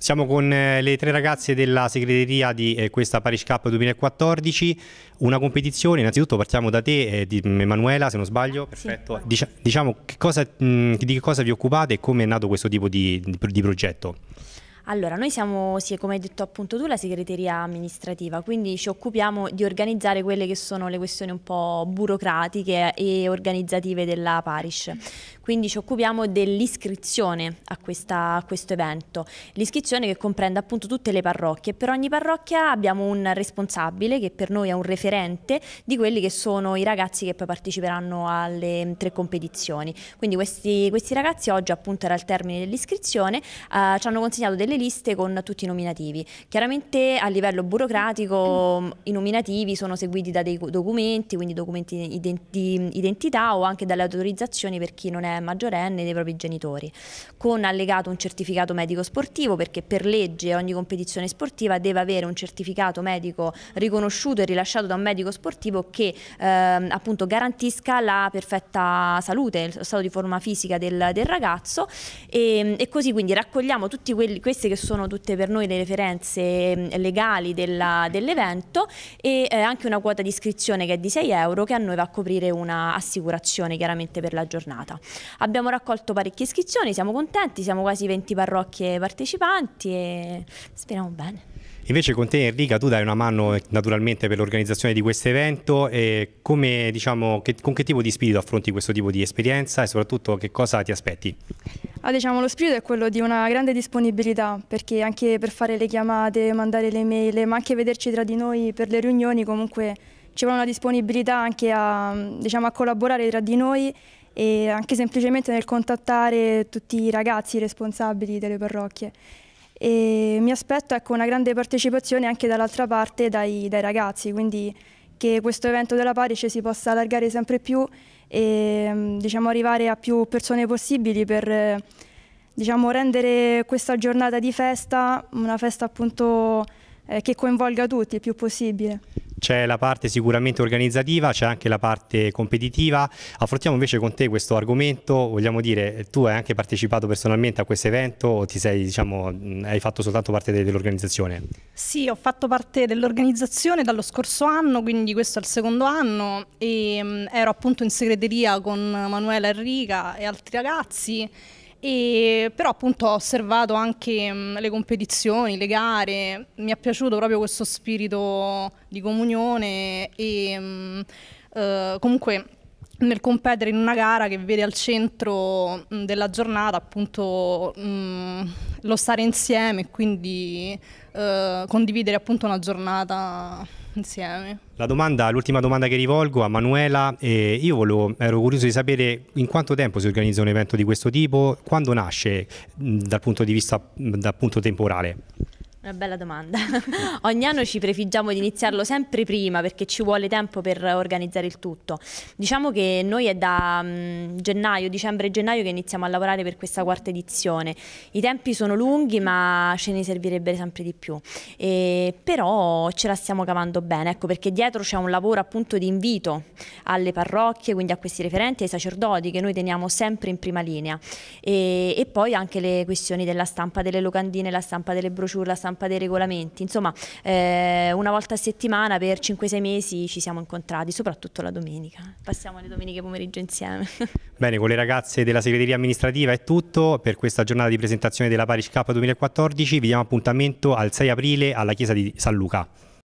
Siamo con eh, le tre ragazze della segreteria di eh, questa Parish Cup 2014, una competizione, innanzitutto partiamo da te, eh, mm, Emanuela se non sbaglio, perfetto, sì. Dic diciamo che cosa, mm, di che cosa vi occupate e come è nato questo tipo di, di, di progetto? Allora, noi siamo, sì, come hai detto appunto tu, la segreteria amministrativa, quindi ci occupiamo di organizzare quelle che sono le questioni un po' burocratiche e organizzative della parish. Quindi ci occupiamo dell'iscrizione a, a, questo evento, l'iscrizione che comprende appunto tutte le parrocchie. Per ogni parrocchia abbiamo un responsabile che per noi è un referente di quelli che sono i ragazzi che poi parteciperanno alle tre competizioni. Quindi questi, questi ragazzi oggi appunto era il termine dell'iscrizione, eh, ci hanno consegnato delle liste con tutti i nominativi. Chiaramente a livello burocratico i nominativi sono seguiti da dei documenti, quindi documenti di identità o anche dalle autorizzazioni per chi non è maggiorenne dei propri genitori, con allegato un certificato medico sportivo perché per legge ogni competizione sportiva deve avere un certificato medico riconosciuto e rilasciato da un medico sportivo che eh, appunto garantisca la perfetta salute, lo stato di forma fisica del, del ragazzo e, ehm, e, così quindi raccogliamo tutte queste queste che sono tutte per noi le referenze mm, legali dell'evento dell e eh, anche una quota di iscrizione che è di 6 euro che a noi va a coprire una assicurazione chiaramente per la giornata. Abbiamo raccolto parecchie iscrizioni, siamo contenti, siamo quasi 20 parrocchie partecipanti e speriamo bene. Invece con te Enrica tu dai una mano eh, naturalmente per l'organizzazione di questo evento come, diciamo, che, con che tipo di spirito affronti questo tipo di esperienza e soprattutto che cosa ti aspetti? Ah, diciamo, lo spirito è quello di una grande disponibilità, perché anche per fare le chiamate, mandare le mail, ma anche vederci tra di noi per le riunioni, comunque ci vuole una disponibilità anche a, diciamo, a collaborare tra di noi e anche semplicemente nel contattare tutti i ragazzi responsabili delle parrocchie. E mi aspetto ecco, una grande partecipazione anche dall'altra parte dai, dai ragazzi, quindi che questo evento della Parice si possa allargare sempre più e mm, diciamo, arrivare a più persone possibili per eh, diciamo, rendere questa giornata di festa una festa appunto eh, che coinvolga tutti il più possibile. C'è la parte sicuramente organizzativa, c'è anche la parte competitiva. Affrontiamo invece con te questo argomento, vogliamo dire, tu hai anche partecipato personalmente a questo evento o ti sei, diciamo, hai fatto soltanto parte dell'organizzazione? Sì, ho fatto parte dell'organizzazione dallo scorso anno, quindi questo è il secondo anno e ero appunto in segreteria con Manuela Enrica e altri ragazzi e, però appunto ho osservato anche mh, mm, le competizioni, le gare, mi è piaciuto proprio questo spirito di comunione e mh, mm, eh, comunque nel competere in una gara che vede al centro mh, mm, della giornata appunto lo stare insieme e quindi eh, condividere appunto una giornata insieme. Domanda, l'ultima domanda che rivolgo a Manuela, eh, io volevo, ero curioso di sapere in quanto tempo si organizza un evento di questo tipo, quando nasce mh, dal punto di vista mh, dal punto temporale? Una bella domanda. Ogni anno ci prefiggiamo di iniziarlo sempre prima perché ci vuole tempo per organizzare il tutto. Diciamo che noi è da mm, gennaio, dicembre gennaio che iniziamo a lavorare per questa quarta edizione. I tempi sono lunghi ma ce ne servirebbe sempre di più. E, però ce la stiamo cavando bene, ecco perché dietro c'è un lavoro appunto di invito alle parrocchie, quindi a questi referenti, ai sacerdoti che noi teniamo sempre in prima linea. E, e poi anche le questioni della stampa delle locandine, la stampa delle brochure, la stampa stampa dei regolamenti. Insomma, eh, una volta a settimana per 5-6 mesi ci siamo incontrati, soprattutto la domenica. Passiamo le domeniche pomeriggio insieme. Bene, con le ragazze della segreteria amministrativa è tutto per questa giornata di presentazione della Parish Cup 2014. Vi diamo appuntamento al 6 aprile alla chiesa di San Luca.